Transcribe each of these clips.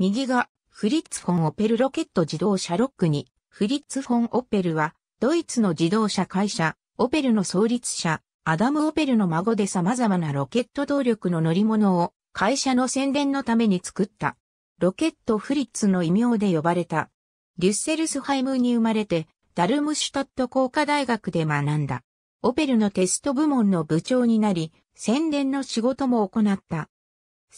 右がフリッツ・フォン・オペルロケット自動車ロックに、フリッツ・フォン・オペルは、ドイツの自動車会社、オペルの創立者、アダム・オペルの孫で様々なロケット動力の乗り物を会社の宣伝のために作った。ロケット・フリッツの異名で呼ばれた。デュッセルスハイムに生まれて、ダルムシュタット工科大学で学んだ。オペルのテスト部門の部長になり、宣伝の仕事も行った。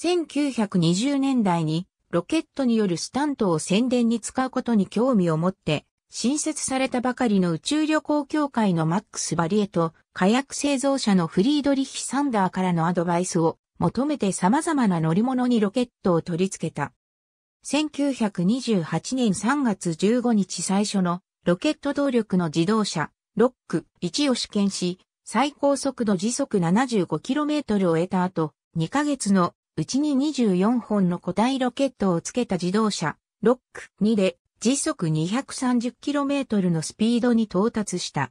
1920年代にロケットによるスタントを宣伝に使うことに興味を持って、新設されたばかりの宇宙旅行協会のマックス・バリエと、火薬製造者のフリードリヒ・サンダーからのアドバイスを求めて様々な乗り物にロケットを取り付けた。1928年3月15日最初のロケット動力の自動車、ロック1を試験し、最高速度時速 75km を得た後、2ヶ月のうちに24本の個体ロケットをつけた自動車、ロック2で時速 230km のスピードに到達した。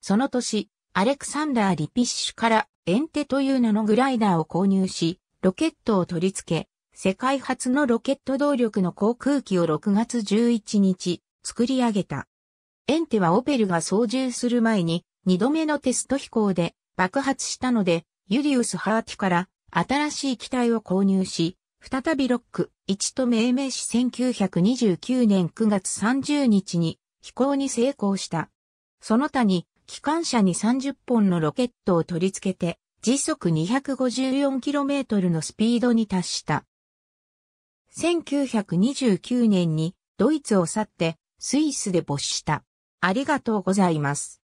その年、アレクサンダー・リピッシュからエンテという名のグライダーを購入し、ロケットを取り付け、世界初のロケット動力の航空機を6月11日、作り上げた。エンテはオペルが操縦する前に、2度目のテスト飛行で爆発したので、ユリウス・ハーティから新しい機体を購入し、再びロック1と命名し1929年9月30日に飛行に成功した。その他に機関車に30本のロケットを取り付けて時速 254km のスピードに達した。1929年にドイツを去ってスイスで没した。ありがとうございます。